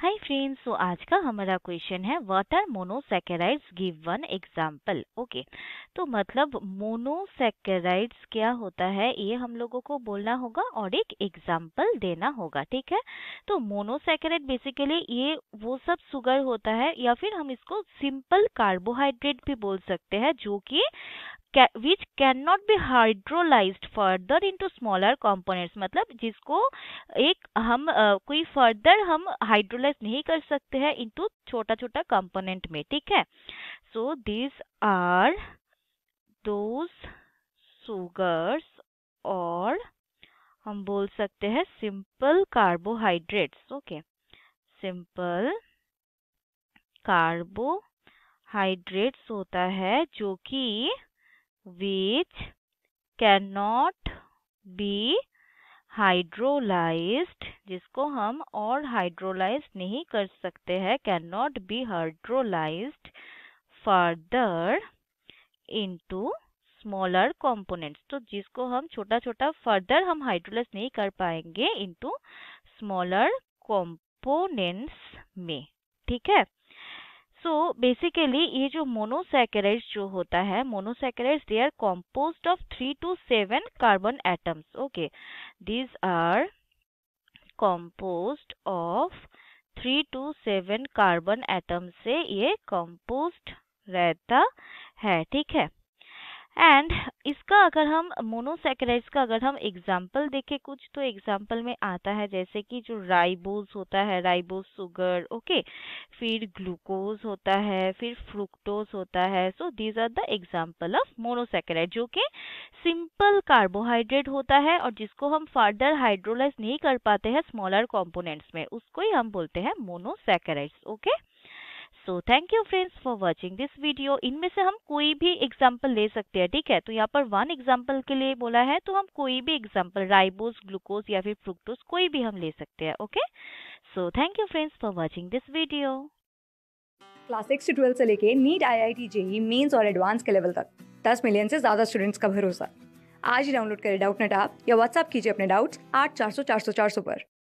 hi friends तो आज का हमारा क्वेश्चन है what are monosaccharides give one example okay तो मतलब मोनोसेकेराइड्स क्या होता है ये हम लोगों को बोलना होगा और एक एग्जांपल देना होगा ठीक है तो मोनोसेकेराइड बेसिकली ये वो सब सुगर होता है या फिर हम इसको सिंपल कार्बोहाइड्रेट भी बोल सकते हैं जो कि which cannot be hydrolyzed further into smaller components मतलब जिसको एक हम uh, कोई further हम hydrolyze नहीं कर सकते हैं into छोटा छोटा component में ठीक है so these are those sugars और हम बोल सकते हैं simple carbohydrates okay simple carbohydrates होता है जो कि which cannot be hydrolyzed जिसको हम और हाइड्रोलाइज नहीं कर सकते हैं can not be further further smaller smaller तो जिसको हम छोटा छोटा फर्दर हम हाइड्रोलाइज नहीं कर पाएंगे into स्मॉलर components में ठीक है सो so, बेसिकली ये जो मोनोसैकेराइड्स जो होता है monosaccharides they are compose of three to seven carbon atoms okay these are compose of three to seven carbon atoms से ये कॉम्पोज रहता है ठीक है एंड इसका अगर हम मोनोसेकेराइड्स का अगर हम एग्जाम्पल देखें कुछ तो एग्जाम्पल में आता है जैसे कि जो राइबोज होता है राइबोज सुगर ओके फिर ग्लूकोज होता है फिर फ्रुक्टोज होता है so these are the example of monosaccharide जो कि सिंपल कार्बोहाइड्रेट होता है और जिसको हम फर्दर हाइड्रोलाइज नहीं कर पाते हैं स्मॉलर कॉम्पोनेंट्स में उसको ही हम बोलते हैं monosaccharides okay so thank you friends for watching this video इनमें से हम कोई भी एग्जाम्पल ले सकते हैं ठीक है तो यहाँ पर वन एग्जाम्पल के लिए बोला है तो हम कोई भी एग्जाम्पल राइबोस ग्लूकोज या फिर फ्रुक्टोज कोई भी हम ले सकते हैं okay so thank you friends for watching this video class six से ट्वेल्थ से लेके NEET I I T JEE Mains और एडवांस के लेवल तक दस मिलियन से ज्यादा स्टूडेंट्स का भरोसा आज ही डाउनलोड करें डाउट नेट आप या व्हाट्सअप कीजिए अपने डाउट्स आठ चार सौ चार सौ चार सौ पर